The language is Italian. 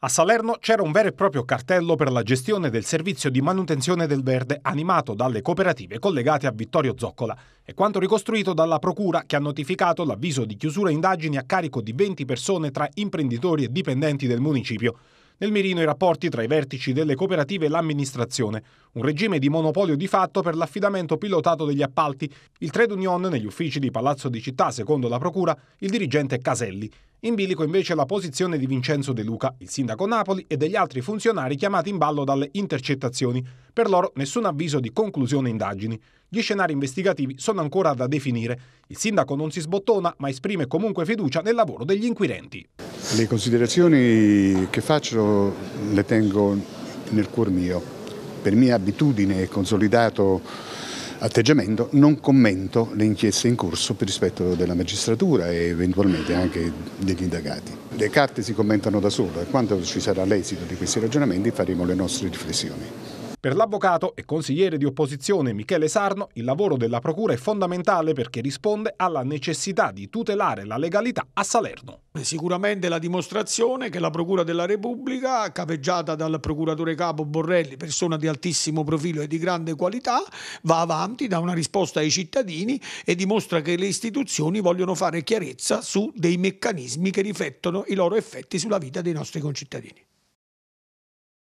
A Salerno c'era un vero e proprio cartello per la gestione del servizio di manutenzione del verde animato dalle cooperative collegate a Vittorio Zoccola e quanto ricostruito dalla Procura che ha notificato l'avviso di chiusura indagini a carico di 20 persone tra imprenditori e dipendenti del municipio. Nel mirino i rapporti tra i vertici delle cooperative e l'amministrazione, un regime di monopolio di fatto per l'affidamento pilotato degli appalti, il trade union negli uffici di Palazzo di Città, secondo la Procura, il dirigente Caselli. In bilico invece la posizione di Vincenzo De Luca, il sindaco Napoli e degli altri funzionari chiamati in ballo dalle intercettazioni. Per loro nessun avviso di conclusione indagini. Gli scenari investigativi sono ancora da definire. Il sindaco non si sbottona ma esprime comunque fiducia nel lavoro degli inquirenti. Le considerazioni che faccio le tengo nel cuor mio. Per mia abitudine è consolidato atteggiamento non commento le inchieste in corso per rispetto della magistratura e eventualmente anche degli indagati. Le carte si commentano da sole e quando ci sarà l'esito di questi ragionamenti faremo le nostre riflessioni. Per l'avvocato e consigliere di opposizione Michele Sarno, il lavoro della Procura è fondamentale perché risponde alla necessità di tutelare la legalità a Salerno. Sicuramente la dimostrazione che la Procura della Repubblica, capeggiata dal procuratore capo Borrelli, persona di altissimo profilo e di grande qualità, va avanti, dà una risposta ai cittadini e dimostra che le istituzioni vogliono fare chiarezza su dei meccanismi che riflettono i loro effetti sulla vita dei nostri concittadini.